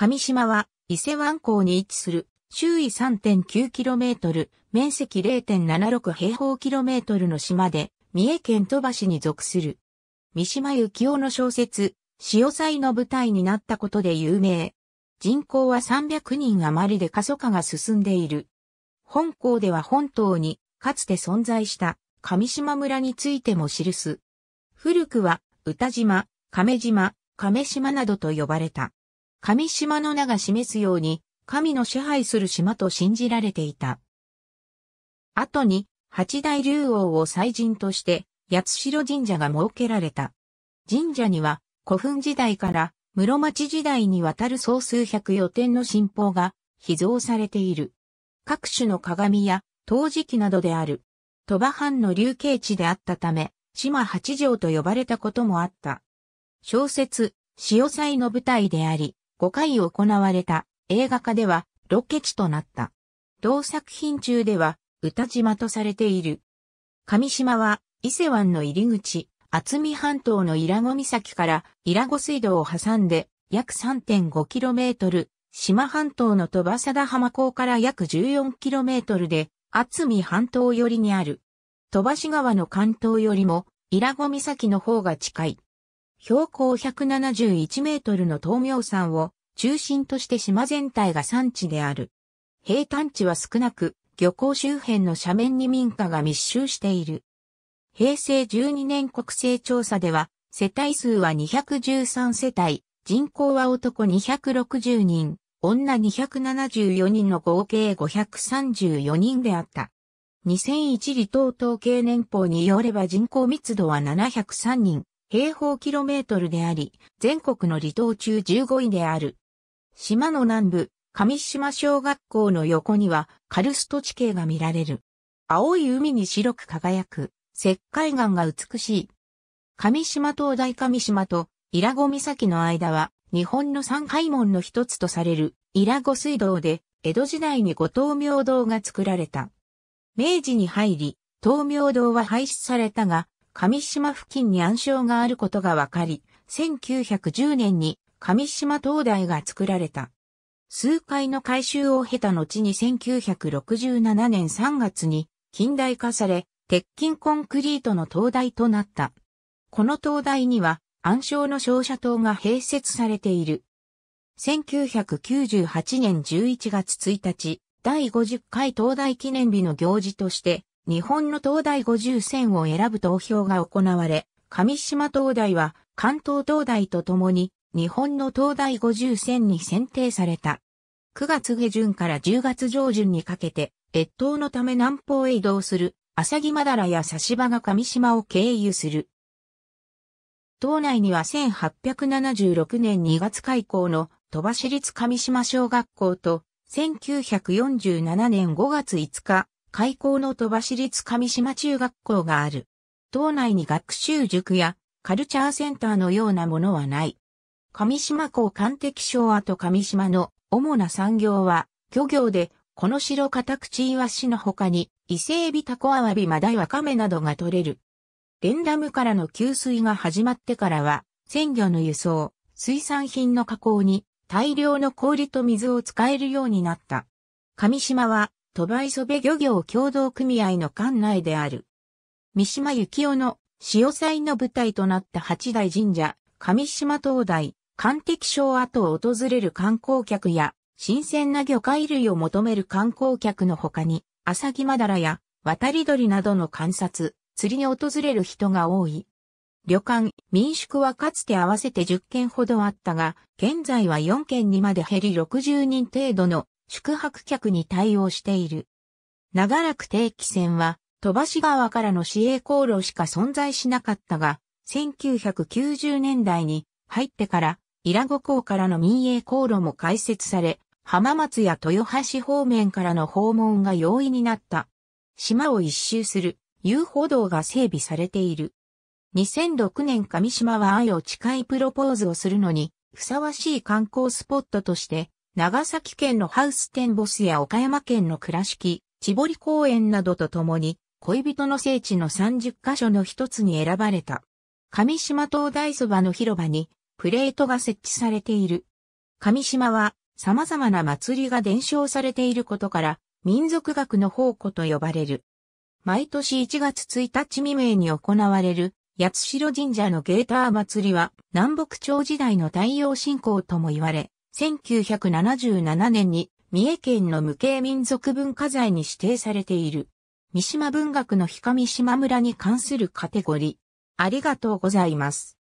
上島は伊勢湾港に位置する周囲 3.9km、面積0.76平方キロメートルの島で、三重県鳥羽市に属する。三島由紀夫の小説、潮祭の舞台になったことで有名。人口は300人余りで過疎化が進んでいる。本校では本島に、かつて存在した上島村についても記す。古くは、歌島、亀島、亀島などと呼ばれた。神島の名が示すように、神の支配する島と信じられていた。後に、八大竜王を祭神として、八代神社が設けられた。神社には、古墳時代から室町時代にわたる総数百余点の神宝が秘蔵されている。各種の鏡や陶磁器などである。鳥羽藩の流刑地であったため、島八条と呼ばれたこともあった。小説、潮祭の舞台であり、5回行われた映画化ではロケ地となった。同作品中では歌島とされている。上島は伊勢湾の入り口、厚見半島の伊良湖岬から伊良湖水道を挟んで約 3.5km、島半島の鳥羽貞浜港から約 14km で厚見半島寄りにある。鳥羽市川の関東よりも伊良湖岬の方が近い。標高171メートルの東明山を中心として島全体が山地である。平坦地は少なく、漁港周辺の斜面に民家が密集している。平成12年国勢調査では、世帯数は213世帯、人口は男260人、女274人の合計534人であった。2001里東統計年報によれば人口密度は703人、平方キロメートルであり、全国の離島中15位である。島の南部、上島小学校の横にはカルスト地形が見られる。青い海に白く輝く石灰岩が美しい。上島灯台上島と伊良湖岬の間は日本の三海門の一つとされる伊良湖水道で江戸時代に五島明堂が作られた。明治に入り、東明堂は廃止されたが、上島付近に暗礁があることが分かり、1910年に上島灯台が作られた。数回の改修を経た後に1967年3月に近代化され、鉄筋コンクリートの灯台となった。この灯台には暗礁の照射灯が併設されている。1998年11月1日、第50回灯台記念日の行事として、日本の東大50選を選ぶ投票が行われ、上島東大は関東東大と共に日本の東大50選に選定された。9月下旬から10月上旬にかけて、越冬のため南方へ移動する、浅木まだらや差しが上島を経由する。島内には1876年2月開校の鳥羽市立上島小学校と1947年5月5日開校の鳥羽市立上島中学校がある。島内に学習塾やカルチャーセンターのようなものはない。上島港干敵省跡上島の主な産業は漁業で、この白カタクチイワシの他に、伊勢エビタコアワビマダイワカメなどが取れる。レンダムからの給水が始まってからは、鮮魚の輸送、水産品の加工に大量の氷と水を使えるようになった。上島は鳥羽磯部漁業協同組合の管内である。三島幸紀夫の潮祭の舞台となった八大神社、上島灯台、観敵省跡を訪れる観光客や、新鮮な魚介類を求める観光客の他に、アサギマダラや渡り鳥などの観察、釣りに訪れる人が多い。旅館、民宿はかつて合わせて10軒ほどあったが、現在は4軒にまで減り60人程度の宿泊客に対応している。長らく定期船は、飛ばし川からの市営航路しか存在しなかったが、1990年代に入ってから、伊良湖港からの民営航路も開設され、浜松や豊橋方面からの訪問が容易になった。島を一周する遊歩道が整備されている。2006年上島は愛を誓いプロポーズをするのに、ふさわしい観光スポットとして長崎県のハウステンボスや岡山県の倉敷、千堀公園などとともに、恋人の聖地の30カ所の一つに選ばれた。上島灯台そばの広場に、プレートが設置されている。上島は、様々な祭りが伝承されていることから、民族学の宝庫と呼ばれる。毎年1月1日未明に行われる、八代神社のゲーター祭りは、南北朝時代の太陽信仰とも言われ、1977年に三重県の無形民族文化財に指定されている。三島文学の氷上島村に関するカテゴリー。ありがとうございます。